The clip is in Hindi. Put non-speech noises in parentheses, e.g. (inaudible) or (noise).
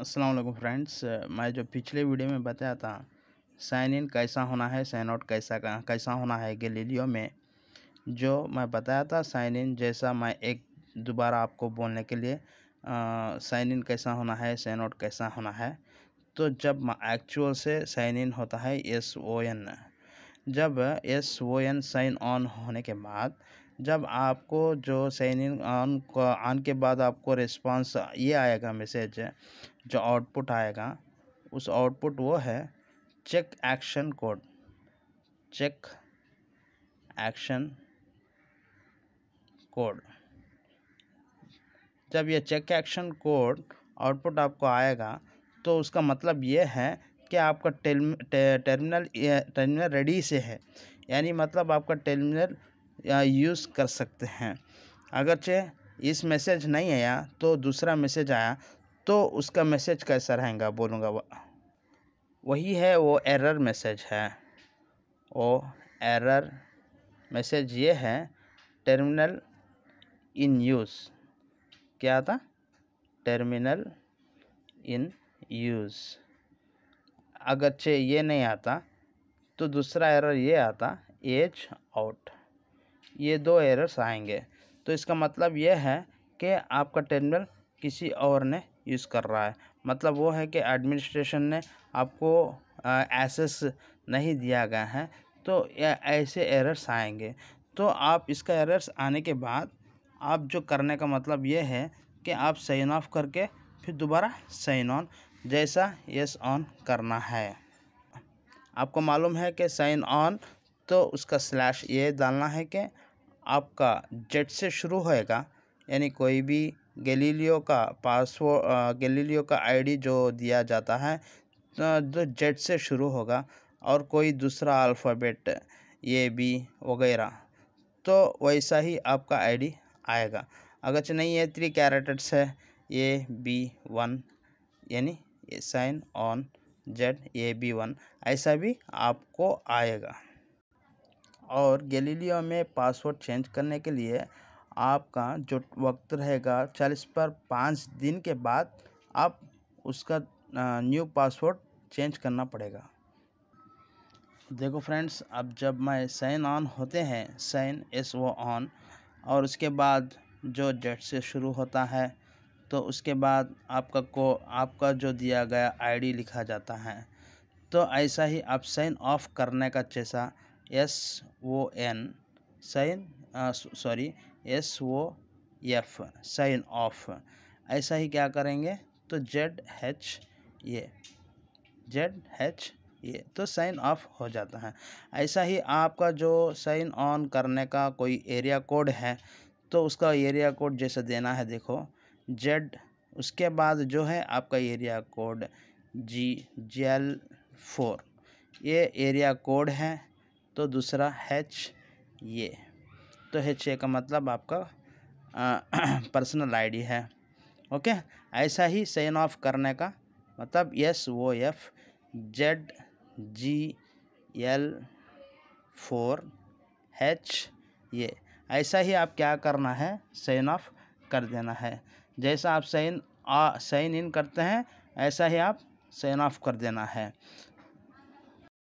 असलम फ्रेंड्स मैं जो पिछले वीडियो में बताया था साइन इन कैसा होना है साइन आउट कैसा कैसा होना है गलीलियो में जो मैं बताया था साइन इन जैसा मैं एक दोबारा आपको बोलने के लिए साइन इन कैसा होना है साइन आउट कैसा होना है तो जब एक्चुअल से साइन इन होता है एस ओ एन जब S O N sign on होने के बाद जब आपको जो साइन इन ऑन ऑन के बाद आपको रिस्पांस ये आएगा मैसेज जो आउटपुट आएगा उस आउटपुट वो है check action code check action code जब ये चेक एक्शन कोड आउटपुट आपको आएगा तो उसका मतलब ये है कि आपका टर्मिनल टर्मिनल रेडी से है यानी मतलब आपका टर्मिनल यूज़ कर सकते हैं अगरचे इस मैसेज नहीं आया तो दूसरा मैसेज आया तो उसका मैसेज कैसा रहेगा बोलूँगा वही है वो एरर मैसेज है वो एरर मैसेज ये है टर्मिनल इन यूज़ क्या था टर्मिनल इन यूज़ अगरचे ये नहीं आता तो दूसरा एरर ये आता एज आउट ये दो एरर्स आएंगे तो इसका मतलब यह है कि आपका टर्मिनल किसी और ने यूज़ कर रहा है मतलब वो है कि एडमिनिस्ट्रेशन ने आपको एसेस नहीं दिया गया है तो ऐसे एरर्स आएंगे तो आप इसका एरर्स आने के बाद आप जो करने का मतलब ये है कि आप साइन ऑफ करके फिर दोबारा साइन ऑन जैसा यस ऑन करना है आपको मालूम है कि साइन ऑन तो उसका स्लैश ये डालना है कि आपका जेट से शुरू होएगा यानी कोई भी गलीलियो का पासवर्ड गलीलियो का आईडी जो दिया जाता है तो जेट से शुरू होगा और कोई दूसरा अल्फ़ाबेट ए बी वगैरह तो वैसा ही आपका आईडी आएगा अगर नहीं ये थ्री कैरेक्टर्स है ए बी वन यानी sign on Z A B one ऐसा भी आपको आएगा और गैलीलियो में पासवर्ड चेंज करने के लिए आपका जो वक्त रहेगा चालीस पर पाँच दिन के बाद आप उसका न्यू पासवर्ड चेंज करना पड़ेगा देखो फ्रेंड्स अब जब मैं साइन ऑन होते हैं साइन एस वो ऑन और उसके बाद जो जेट से शुरू होता है तो उसके बाद आपका को आपका जो दिया गया आईडी लिखा जाता है तो ऐसा ही आप साइन ऑफ करने का जैसा S O N sign sorry S O F sign off ऐसा ही क्या करेंगे तो जेड एच ये जेड एच ये तो साइन ऑफ हो जाता है ऐसा ही आपका जो साइन ऑन करने का कोई एरिया कोड है तो उसका एरिया कोड जैसे देना है देखो जेड उसके बाद जो है आपका area code G L four ये एरिया कोड है तो दूसरा हैच ये तो हैच ये का मतलब आपका पर्सनल आईडी (clears throat) है ओके ऐसा ही साइन ऑफ करने का मतलब S O F Z G L four H ये ऐसा ही आप क्या करना है साइन ऑफ कर देना है जैसा आप साइन साइन इन करते हैं ऐसा ही आप साइन ऑफ कर देना है